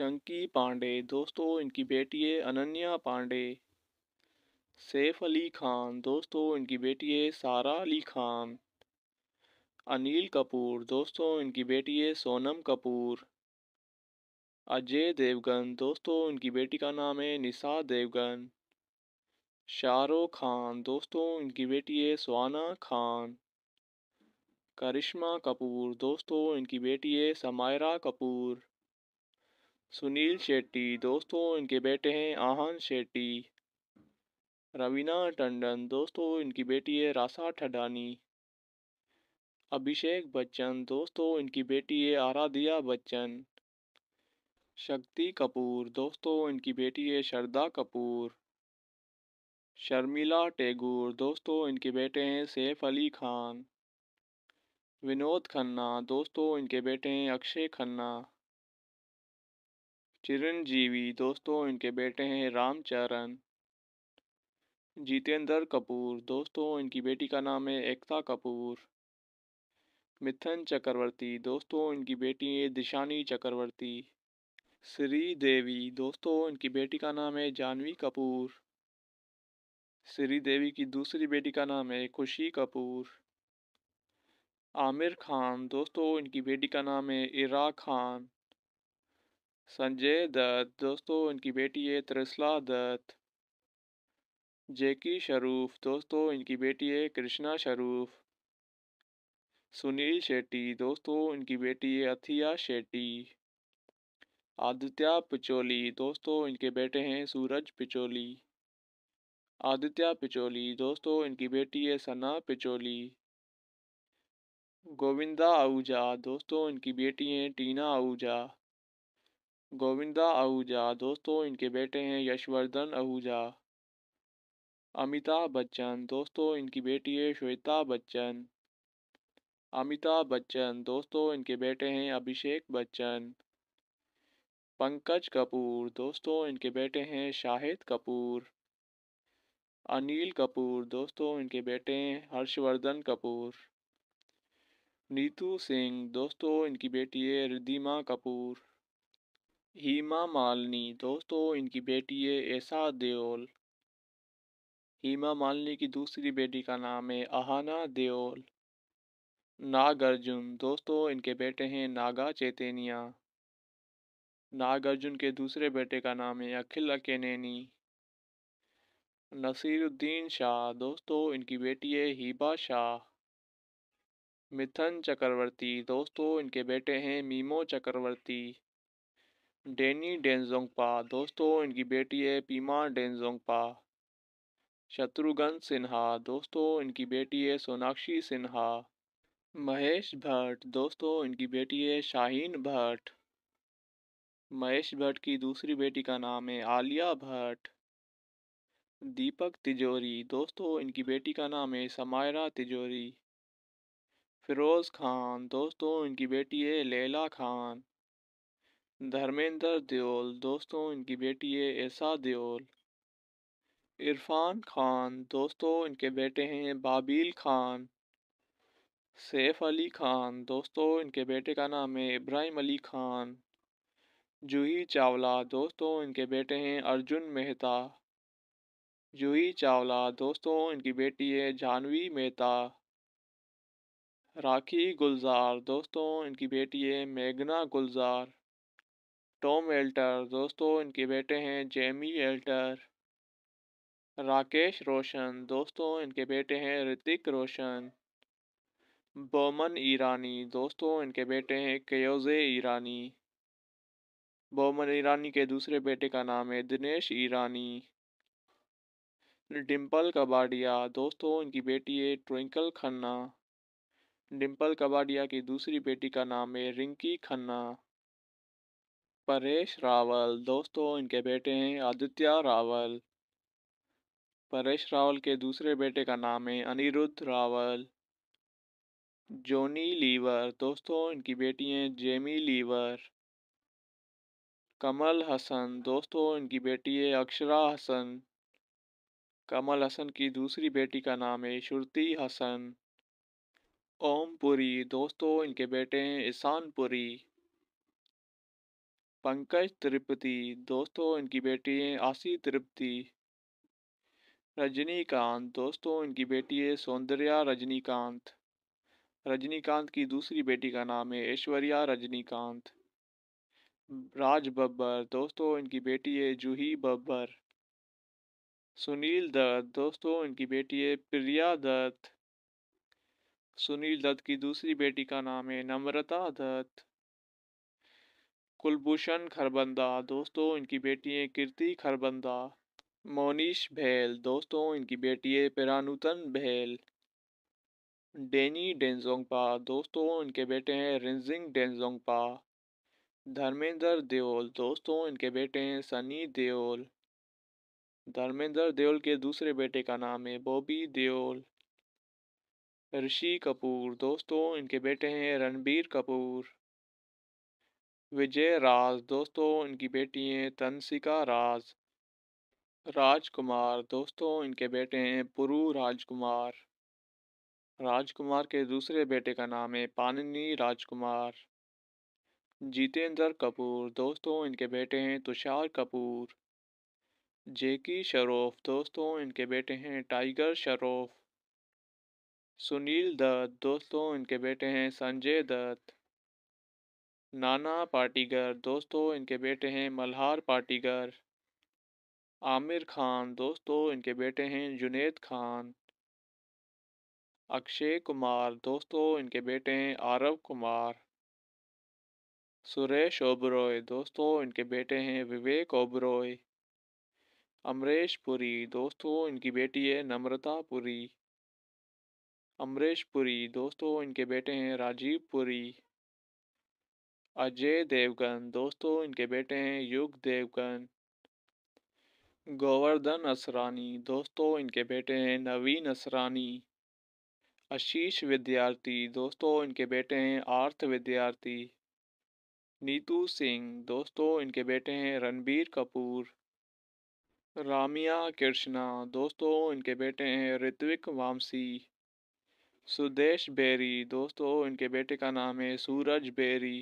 चंकी पांडे दोस्तों इनकी बेटी है अनन्या पांडे सैफ अली खान दोस्तों इनकी बेटी है सारा अली खान अनिल कपूर दोस्तों इनकी बेटी है सोनम कपूर अजय देवगन दोस्तों इनकी बेटी का नाम है निशा देवगन शाहरुख खान दोस्तों इनकी बेटी है सुहाना खान करिश्मा कपूर दोस्तों इनकी बेटी है समायरा कपूर सुनील शेट्टी दोस्तों इनके बेटे हैं आहान शेट्टी रवीना टंडन दोस्तों इनकी बेटी है रासा ठडानी अभिषेक बच्चन दोस्तों इनकी बेटी है आराधिया बच्चन शक्ति कपूर दोस्तों इनकी बेटी है शरदा कपूर शर्मिला टैगोर दोस्तों इनके बेटे हैं सैफ अली खान विनोद खन्ना दोस्तों इनके बेटे हैं अक्षय खन्ना चिरंजीवी दोस्तों इनके बेटे हैं रामचरण जितेंद्र कपूर दोस्तों इनकी बेटी का नाम है एकता कपूर मिथन चक्रवर्ती दोस्तों इनकी बेटी है दिशानी चक्रवर्ती श्री देवी दोस्तों इनकी बेटी का नाम है जानवी कपूर श्री देवी की दूसरी बेटी का नाम है खुशी कपूर आमिर खान दोस्तों इनकी बेटी का नाम है इरा खान संजय दत्त दोस्तों इनकी बेटी है त्रिसला दत्त जेकी शरूफ दोस्तों इनकी बेटी है कृष्णा शरूफ सुनील शेट्टी दोस्तों इनकी बेटी है अथिया शेट्टी आदित्य पिचोली दोस्तों इनके बेटे हैं सूरज पिचोली आदित्य पिचोली दोस्तों इनकी बेटी है सना पिचोली गोविंदा आहूजा दोस्तों इनकी बेटी हैं टीना आहूजा गोविंदा आहूजा दोस्तों इनके बेटे हैं यशवर्धन आहूजा अमिताभ बच्चन दोस्तों इनकी बेटी है श्वेता बच्चन अमिताभ बच्चन दोस्तों इनके बेटे हैं अभिषेक बच्चन पंकज कपूर दोस्तों इनके बेटे हैं शाहिद कपूर अनिल कपूर दोस्तों इनके बेटे हैं हर्षवर्धन कपूर नीतू सिंह दोस्तों इनकी बेटी है रिद्धिमा कपूर हीमा मालिनी दोस्तों इनकी बेटी है ऐसा देओल हीमा मालिनी की दूसरी बेटी का नाम है आहाना देओल नागार्जुन दोस्तों इनके बेटे हैं नागा चैतनिया नागार्जुन के दूसरे बेटे का नाम है अखिल अकेनेनी नसीरुद्दीन शाह दोस्तों इनकी बेटी है हीबा शाह मिथन चक्रवर्ती दोस्तों इनके बेटे हैं मीमो चक्रवर्ती डेनी डेंजोंगपा दोस्तों इनकी बेटी है पीमा डेंजोंगपा शत्रुघ्न सिन्हा दोस्तों इनकी बेटी है सोनाक्षी सिन्हा महेश भट्ट दोस्तों इनकी बेटी है शाहीन भट्ट महेश भट्ट की दूसरी बेटी का नाम है आलिया भट्ट दीपक तिजोरी दोस्तों इनकी बेटी का नाम है समायरा तिजोरी फिरोज़ खान दोस्तों इनकी बेटी है लेला खान धर्मेंद्र देओल दोस्तों इनकी बेटी है ऐसा देओल इरफान खान दोस्तों इनके बेटे हैं बाबील खान सैफ अली खान दोस्तों इनके बेटे का नाम है इब्राहिम अली खान जूही चावला दोस्तों इनके बेटे हैं अर्जुन मेहता जूही चावला दोस्तों इनकी बेटी है जानवी मेहता राखी गुलजार दोस्तों इनकी बेटी है मेघना गुलजार टॉम एल्टर दोस्तों इनके बेटे हैं जेमी एल्टर राकेश रोशन दोस्तों इनके बेटे हैं ऋतिक रोशन बोमन ईरानी दोस्तों इनके बेटे हैं क्योजे ईरानी बोमन ईरानी के दूसरे बेटे का नाम है दिनेश ईरानी डिम्पल कबाडिया दोस्तों इनकी बेटी है ट्विंकल खन्ना डिम्पल कबाडिया की दूसरी बेटी का नाम है रिंकी खन्ना परेश रावल दोस्तों इनके बेटे हैं आदित्य रावल परेश रावल के दूसरे बेटे का नाम है अनिरुद्ध रावल जोनी लीवर दोस्तों इनकी बेटी हैं जेमी लीवर कमल हसन दोस्तों इनकी बेटी है अक्षरा हसन कमल हसन की दूसरी बेटी का नाम है श्रुति हसन ओमपुरी दोस्तों इनके बेटे हैं पुरी पंकज तिरुपति दोस्तों इनकी बेटी है आशी तिरुपति रजनीकांत दोस्तों इनकी बेटी है सौंदर्या रजनीकांत रजनीकांत की दूसरी बेटी का नाम है ऐश्वर्या रजनीकांत राज बब्बर दोस्तों इनकी बेटी है जूही बब्बर सुनील दत्त दोस्तों इनकी बेटी है प्रिया दत्त सुनील दत्त की दूसरी बेटी का नाम है नम्रता दत्त कुलभूषण खरबंदा दोस्तों इनकी बेटी हैं कीर्ति खरबंदा मोनिश भेल दोस्तों इनकी बेटी है पेरानूतन भेल डेनी डेंजोंगपा दोस्तों इनके बेटे हैं रिंजिंग डेंजोंगपा धर्मेंद्र देओल दोस्तों इनके बेटे हैं सनी देओल धर्मेंद्र देओल के दूसरे बेटे का नाम है बॉबी देओल ऋषि कपूर दोस्तों इनके बेटे हैं रणबीर कपूर विजय राज दोस्तों इनकी बेटी हैं तंसिका राज राजकुमार दोस्तों इनके बेटे हैं पुरु राजकुमार राजकुमार के दूसरे बेटे का नाम है पाननी राजकुमार जितेंद्र कपूर दोस्तों इनके बेटे हैं तुषार कपूर जेकी शरोफ दोस्तों इनके बेटे हैं टाइगर शरोफ सुनील दत्त दोस्तों इनके बेटे हैं संजय दत्त नाना पाटीगर दोस्तों इनके बेटे हैं मल्हार पाटीगर आमिर खान दोस्तों इनके बेटे हैं जुनेद खान अक्षय कुमार दोस्तों इनके बेटे हैं आरव कुमार सुरेश ओबरॉय दोस्तों इनके बेटे हैं विवेक ओबरॉय अमरीश पुरी दोस्तों इनकी बेटी है नम्रता पुरी अमरीश पुरी दोस्तों इनके बेटे हैं राजीव पुरी अजय देवगन दोस्तों इनके बेटे हैं युग देवगन गोवर्धन असरानी दोस्तों इनके बेटे हैं नवीन असरानी आशीष विद्यार्थी दोस्तों इनके बेटे हैं आर्थ विद्यार्थी नीतू सिंह दोस्तों इनके बेटे हैं रणबीर कपूर रामिया कृष्णा दोस्तों इनके बेटे हैं ऋत्विक वामसी सुदेश बेरी दोस्तों इनके बेटे का नाम है सूरज बेरी